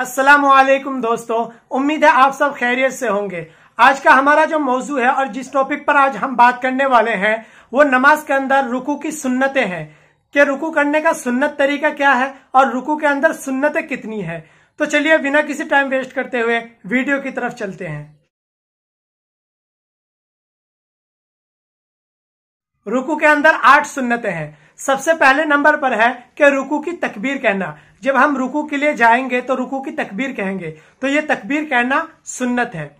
असलम दोस्तों उम्मीद है आप सब खैरियत से होंगे आज का हमारा जो मौजू है और जिस टॉपिक पर आज हम बात करने वाले हैं वो नमाज के अंदर रुकू की सुन्नतें हैं कि रुकू करने का सुन्नत तरीका क्या है और रुकू के अंदर सुन्नतें कितनी है तो चलिए बिना किसी टाइम वेस्ट करते हुए वीडियो की तरफ चलते हैं रुकू के अंदर आठ सुन्नते हैं सबसे पहले नंबर पर है कि रुकू की तकबीर कहना जब हम रुकू के लिए जाएंगे तो रुकू की तकबीर कहेंगे तो ये तकबीर कहना सुन्नत है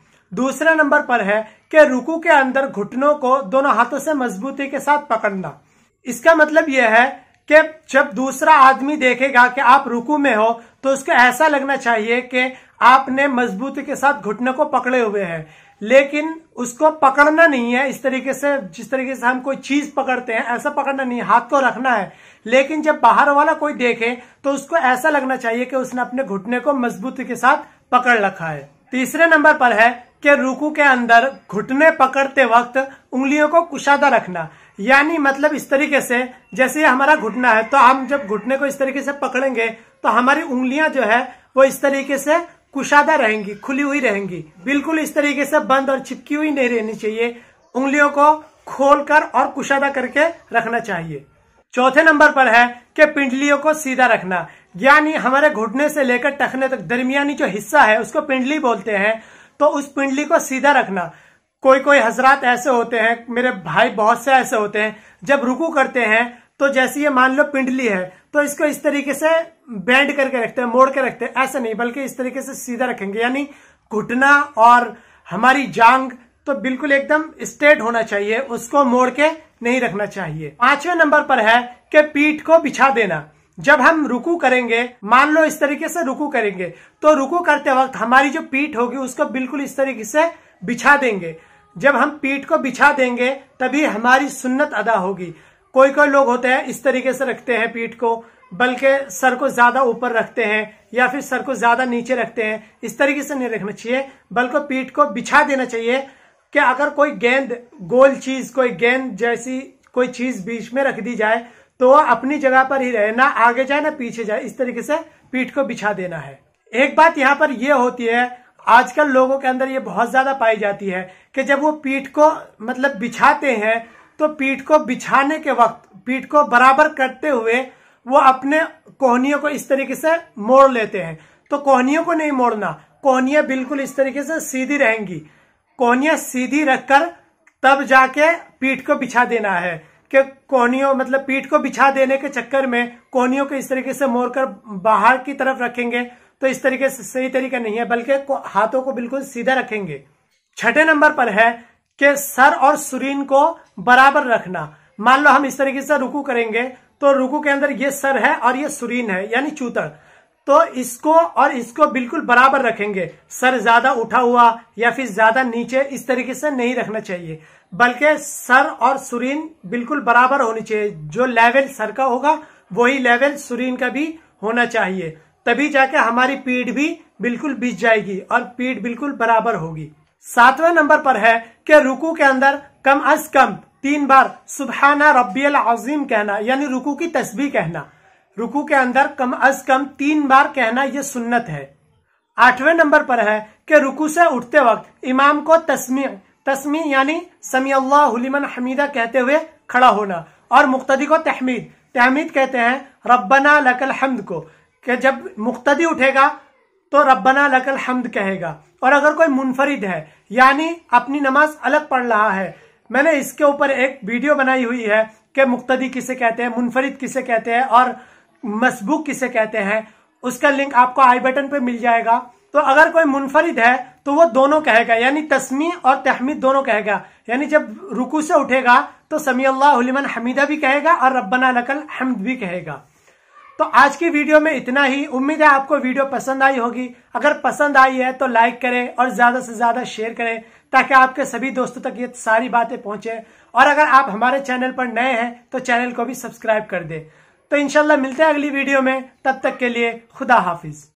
दूसरा नंबर पर है कि रुकू के अंदर घुटनों को दोनों हाथों से मजबूती के साथ पकड़ना इसका मतलब यह है कि जब दूसरा आदमी देखेगा कि आप रुकू में हो तो उसको ऐसा लगना चाहिए कि आपने मजबूती के साथ घुटने को पकड़े हुए हैं लेकिन उसको पकड़ना नहीं है इस तरीके से जिस तरीके से हम कोई चीज पकड़ते हैं ऐसा पकड़ना नहीं हाथ को तो रखना है लेकिन जब बाहर वाला कोई देखे तो उसको ऐसा लगना चाहिए कि उसने अपने घुटने को मजबूती के साथ पकड़ रखा है तीसरे नंबर पर है कि रुकू के अंदर घुटने पकड़ते वक्त उंगलियों को कुशादा रखना यानी मतलब इस तरीके से जैसे हमारा घुटना है तो हम जब घुटने को इस तरीके से पकड़ेंगे तो हमारी उंगलियां जो है वो इस तरीके से कुशादा रहेंगी खुली हुई रहेंगी बिल्कुल इस तरीके से बंद और चिपकी हुई नहीं रहनी चाहिए उंगलियों को खोलकर और कुशादा करके रखना चाहिए चौथे नंबर पर है कि पिंडलियों को सीधा रखना यानी हमारे घुटने से लेकर टखने तक दरमियानी जो हिस्सा है उसको पिंडली बोलते हैं तो उस पिंडली को सीधा रखना कोई कोई हजरात ऐसे होते हैं मेरे भाई बहुत से ऐसे होते हैं जब रुकू करते हैं तो जैसे ये मान लो पिंडली है तो इसको इस तरीके से बैंड करके रखते हैं मोड़ के रखते हैं ऐसे नहीं बल्कि इस तरीके से सीधा रखेंगे यानी घुटना और हमारी जांग तो बिल्कुल एकदम स्ट्रेट होना चाहिए उसको मोड़ के नहीं रखना चाहिए पांचवे नंबर पर है कि पीठ को बिछा देना जब हम रुकू करेंगे मान लो इस तरीके से रुकू करेंगे तो रुकू करते वक्त हमारी जो पीठ होगी उसको बिल्कुल इस तरीके से बिछा देंगे जब हम पीठ को बिछा देंगे तभी हमारी सुन्नत अदा होगी कोई कोई लोग होते हैं इस तरीके से रखते हैं पीठ को बल्कि सर को ज्यादा ऊपर रखते हैं या फिर सर को ज्यादा नीचे रखते हैं इस तरीके से नहीं रखना चाहिए बल्कि पीठ को बिछा देना चाहिए कि अगर कोई गेंद गोल चीज कोई गेंद जैसी कोई चीज बीच में रख दी जाए तो वह अपनी जगह पर ही रहे ना आगे जाए ना पीछे जाए इस तरीके से पीठ को बिछा देना है एक बात यहाँ पर यह होती है आजकल लोगों के अंदर ये बहुत ज्यादा पाई जाती है कि जब वो पीठ को मतलब बिछाते हैं तो पीठ को बिछाने के वक्त पीठ को बराबर करते हुए वो अपने कोहनियों को इस तरीके से मोड़ लेते हैं तो कोहनियों को नहीं मोड़ना कोहनियां बिल्कुल इस तरीके से सीधी रहेंगी कोहनियां सीधी रखकर तब जाके पीठ को बिछा देना है कि कोहनियों मतलब पीठ को बिछा देने के चक्कर में कोहनियों को इस तरीके से मोड़कर बाहर की तरफ रखेंगे तो इस तरीके से सही तरीका नहीं है बल्कि हाथों को बिल्कुल सीधा रखेंगे छठे नंबर पर है के सर और सुरीन को बराबर रखना मान लो हम इस तरीके से रुकू करेंगे तो रुकू के अंदर ये सर है और ये सुरीन है यानी चूतर तो इसको और इसको बिल्कुल बराबर रखेंगे सर ज्यादा उठा हुआ या फिर ज्यादा नीचे इस तरीके से नहीं रखना चाहिए बल्कि सर और सुरीन बिल्कुल बराबर होनी चाहिए जो लेवल सर का होगा वही लेवल सुरीन का भी होना चाहिए तभी जाके हमारी पीठ भी बिल्कुल बिछ जाएगी और पीठ बिल्कुल बराबर होगी सातवें नंबर पर है कि रुकू के अंदर कम अज कम तीन बार सुबहाना रब्बियल अजीम कहना यानी रुकू की तस्बी कहना रुकू के अंदर कम अज कम तीन बार कहना यह सुन्नत है आठवें नंबर पर है कि रुकू से उठते वक्त इमाम को तस्मी तस्मी यानी समी अल्लाहमन हमीदा कहते हुए खड़ा होना और मुख्तदी को तहमीद तहमीद कहते हैं रबना लकल हमद को कि जब मुख्तदी उठेगा तो रब्बना लकल हमद कहेगा और अगर कोई मुनफरिद है यानी अपनी नमाज अलग पढ़ रहा है मैंने इसके ऊपर एक वीडियो बनाई हुई है कि मुख्तदी किसे कहते हैं मुनफरिद किसे कहते हैं और मसबूक किसे कहते हैं उसका लिंक आपको आई बटन पे मिल जाएगा तो अगर कोई मुनफरिद है तो वो दोनों कहेगा यानी तस्मी और तहमीद दोनों कहेगा यानी जब रुकू से उठेगा तो समी अल्लाह हमीदा भी कहेगा और रब्बना लकल हमद भी कहेगा तो आज की वीडियो में इतना ही उम्मीद है आपको वीडियो पसंद आई होगी अगर पसंद आई है तो लाइक करें और ज्यादा से ज्यादा शेयर करें ताकि आपके सभी दोस्तों तक ये सारी बातें पहुंचे और अगर आप हमारे चैनल पर नए हैं तो चैनल को भी सब्सक्राइब कर दे तो इनशाला मिलते हैं अगली वीडियो में तब तक के लिए खुदा हाफिज